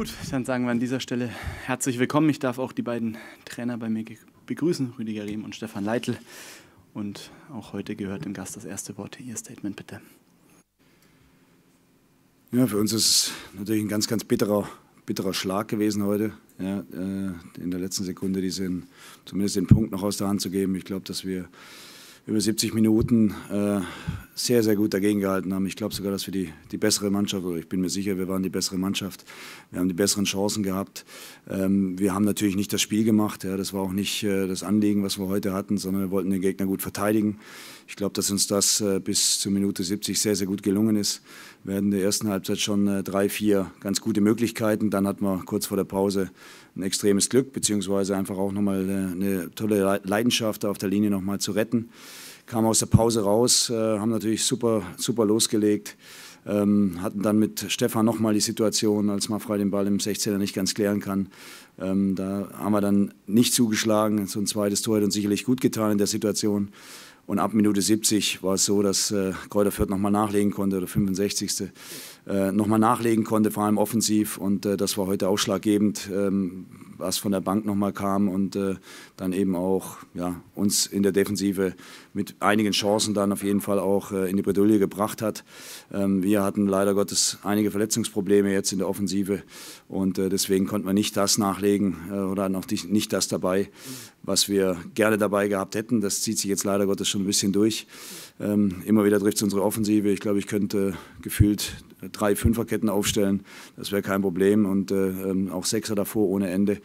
Gut, dann sagen wir an dieser Stelle herzlich willkommen. Ich darf auch die beiden Trainer bei mir begrüßen, Rüdiger Rehm und Stefan Leitl. Und auch heute gehört dem Gast das erste Wort. Ihr Statement bitte. Ja, für uns ist es natürlich ein ganz, ganz bitterer, bitterer Schlag gewesen heute. Ja, äh, in der letzten Sekunde diesen, zumindest den Punkt noch aus der Hand zu geben. Ich glaube, dass wir über 70 Minuten äh, sehr, sehr gut dagegen gehalten haben. Ich glaube sogar, dass wir die, die bessere Mannschaft, oder ich bin mir sicher, wir waren die bessere Mannschaft. Wir haben die besseren Chancen gehabt. Ähm, wir haben natürlich nicht das Spiel gemacht. Ja, das war auch nicht äh, das Anliegen, was wir heute hatten, sondern wir wollten den Gegner gut verteidigen. Ich glaube, dass uns das äh, bis zur Minute 70 sehr, sehr gut gelungen ist. Wir hatten in der ersten Halbzeit schon äh, drei, vier ganz gute Möglichkeiten. Dann hatten wir kurz vor der Pause ein extremes Glück, beziehungsweise einfach auch nochmal äh, eine tolle Leidenschaft auf der Linie nochmal zu retten kamen aus der Pause raus, äh, haben natürlich super, super losgelegt. Ähm, hatten dann mit Stefan nochmal die Situation, als man frei den Ball im 16er nicht ganz klären kann. Ähm, da haben wir dann nicht zugeschlagen. So ein zweites Tor hätte uns sicherlich gut getan in der Situation. Und ab Minute 70 war es so, dass äh, Kräuter Fürth nochmal nachlegen konnte, oder 65. Äh, nochmal nachlegen konnte, vor allem offensiv. Und äh, das war heute ausschlaggebend, ähm, was von der Bank nochmal kam und äh, dann eben auch ja, uns in der Defensive mit einigen Chancen dann auf jeden Fall auch äh, in die Bredouille gebracht hat. Ähm, wir hatten leider Gottes einige Verletzungsprobleme jetzt in der Offensive und äh, deswegen konnten wir nicht das nachlegen oder noch nicht, nicht das dabei, was wir gerne dabei gehabt hätten. Das zieht sich jetzt leider Gottes schon ein bisschen durch. Ähm, immer wieder trifft es unsere Offensive. Ich glaube, ich könnte gefühlt drei Fünferketten aufstellen. Das wäre kein Problem und äh, ähm, auch Sechser davor ohne Ende.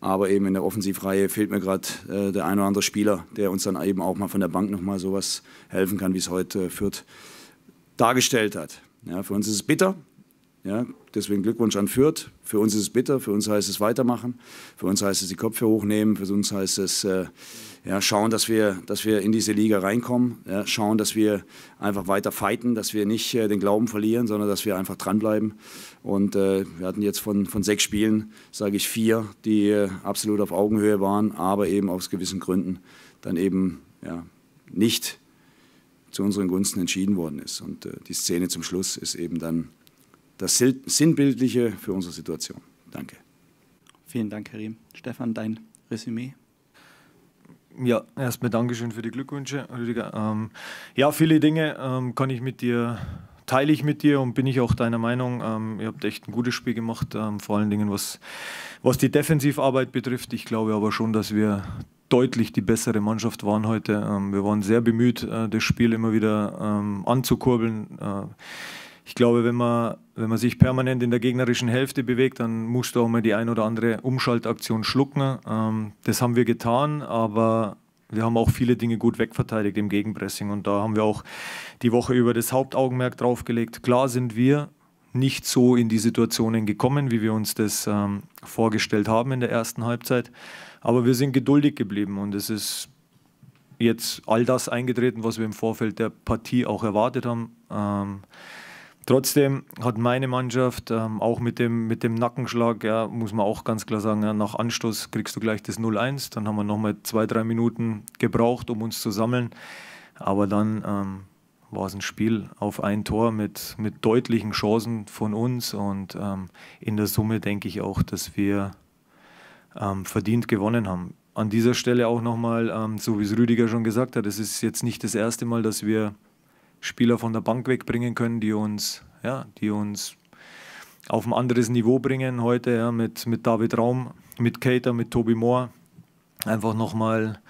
Aber eben in der Offensivreihe fehlt mir gerade äh, der ein oder andere Spieler, der uns dann eben auch mal von der Bank nochmal sowas helfen kann, wie es heute äh, Fürth dargestellt hat. Ja, für uns ist es bitter, ja, deswegen Glückwunsch an Fürth. Für uns ist es bitter, für uns heißt es weitermachen, für uns heißt es die Köpfe hochnehmen, für uns heißt es äh, ja, schauen, dass wir, dass wir in diese Liga reinkommen, ja, schauen, dass wir einfach weiter fighten, dass wir nicht äh, den Glauben verlieren, sondern dass wir einfach dranbleiben. Und äh, wir hatten jetzt von, von sechs Spielen, sage ich vier, die äh, absolut auf Augenhöhe waren, aber eben aus gewissen Gründen dann eben ja, nicht zu unseren Gunsten entschieden worden ist. Und äh, die Szene zum Schluss ist eben dann das Sinnbildliche für unsere Situation. Danke. Vielen Dank, Herr Riem. Stefan, dein Resümee? Ja, erstmal Dankeschön für die Glückwünsche, Rüdiger. Ähm, ja, viele Dinge ähm, kann ich mit dir, teile ich mit dir und bin ich auch deiner Meinung. Ähm, ihr habt echt ein gutes Spiel gemacht, ähm, vor allen Dingen was, was die Defensivarbeit betrifft. Ich glaube aber schon, dass wir deutlich die bessere Mannschaft waren heute. Ähm, wir waren sehr bemüht, äh, das Spiel immer wieder ähm, anzukurbeln. Äh, ich glaube, wenn man, wenn man sich permanent in der gegnerischen Hälfte bewegt, dann musst du auch mal die ein oder andere Umschaltaktion schlucken. Ähm, das haben wir getan, aber wir haben auch viele Dinge gut wegverteidigt im Gegenpressing und da haben wir auch die Woche über das Hauptaugenmerk draufgelegt. Klar sind wir nicht so in die Situationen gekommen, wie wir uns das ähm, vorgestellt haben in der ersten Halbzeit, aber wir sind geduldig geblieben und es ist jetzt all das eingetreten, was wir im Vorfeld der Partie auch erwartet haben. Ähm, Trotzdem hat meine Mannschaft ähm, auch mit dem, mit dem Nackenschlag, ja, muss man auch ganz klar sagen, ja, nach Anstoß kriegst du gleich das 0-1. Dann haben wir nochmal zwei, drei Minuten gebraucht, um uns zu sammeln. Aber dann ähm, war es ein Spiel auf ein Tor mit, mit deutlichen Chancen von uns. Und ähm, in der Summe denke ich auch, dass wir ähm, verdient gewonnen haben. An dieser Stelle auch nochmal, ähm, so wie es Rüdiger schon gesagt hat, es ist jetzt nicht das erste Mal, dass wir Spieler von der Bank wegbringen können, die uns, ja, die uns auf ein anderes Niveau bringen heute ja, mit, mit David Raum, mit Cater, mit Toby Moore. Einfach nochmal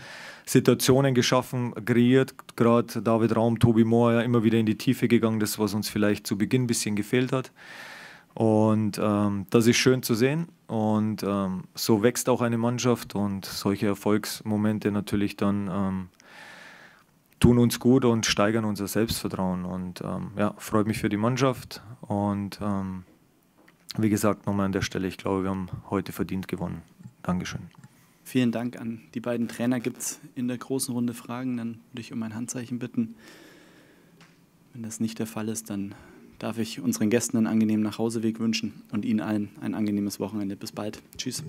Situationen geschaffen, kreiert. Gerade David Raum, Toby Moore ja, immer wieder in die Tiefe gegangen, das, was uns vielleicht zu Beginn ein bisschen gefehlt hat. Und ähm, das ist schön zu sehen. Und ähm, so wächst auch eine Mannschaft und solche Erfolgsmomente natürlich dann ähm, tun uns gut und steigern unser Selbstvertrauen. Und ähm, ja, freut mich für die Mannschaft. Und ähm, wie gesagt, nochmal an der Stelle, ich glaube, wir haben heute verdient gewonnen. Dankeschön. Vielen Dank an die beiden Trainer. Gibt es in der großen Runde Fragen? Dann würde ich um ein Handzeichen bitten. Wenn das nicht der Fall ist, dann darf ich unseren Gästen einen angenehmen Nachhauseweg wünschen und Ihnen allen ein angenehmes Wochenende. Bis bald. Tschüss.